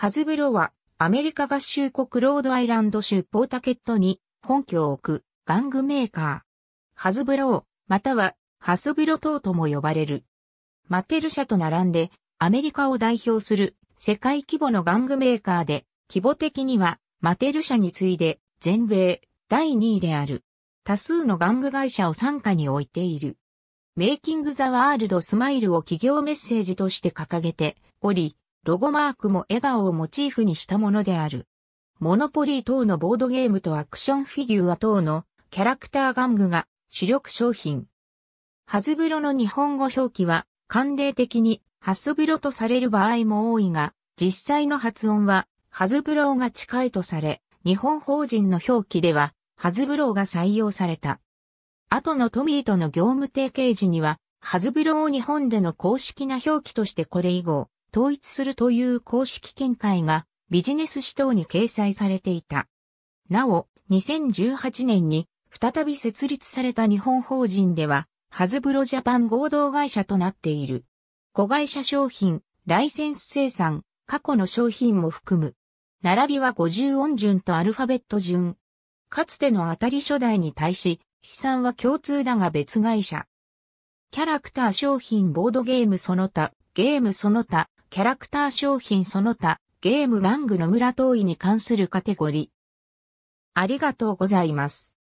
ハズブロは、アメリカ合衆国ロードアイランド州ポータケットに本拠を置く玩具メーカー。ハズブロー、またはハスブロ等とも呼ばれる。マテル社と並んでアメリカを代表する世界規模の玩具メーカーで、規模的にはマテル社に次いで全米第2位である。多数の玩具会社を傘下に置いている。メイキングザワールドスマイルを企業メッセージとして掲げており、ロゴマークも笑顔をモチーフにしたものである。モノポリー等のボードゲームとアクションフィギュア等のキャラクター玩具が主力商品。ハズブロの日本語表記は慣例的にハスブロとされる場合も多いが、実際の発音はハズブローが近いとされ、日本法人の表記ではハズブローが採用された。後のトミーとの業務提携時には、ハズブロを日本での公式な表記としてこれ以後、統一するという公式見解がビジネス指等に掲載されていた。なお、2018年に再び設立された日本法人では、ハズブロジャパン合同会社となっている。子会社商品、ライセンス生産、過去の商品も含む。並びは50音順とアルファベット順。かつての当たり初代に対し、資産は共通だが別会社。キャラクター商品ボードゲームその他、ゲームその他、キャラクター商品その他、ゲーム玩具の村遠いに関するカテゴリー。ありがとうございます。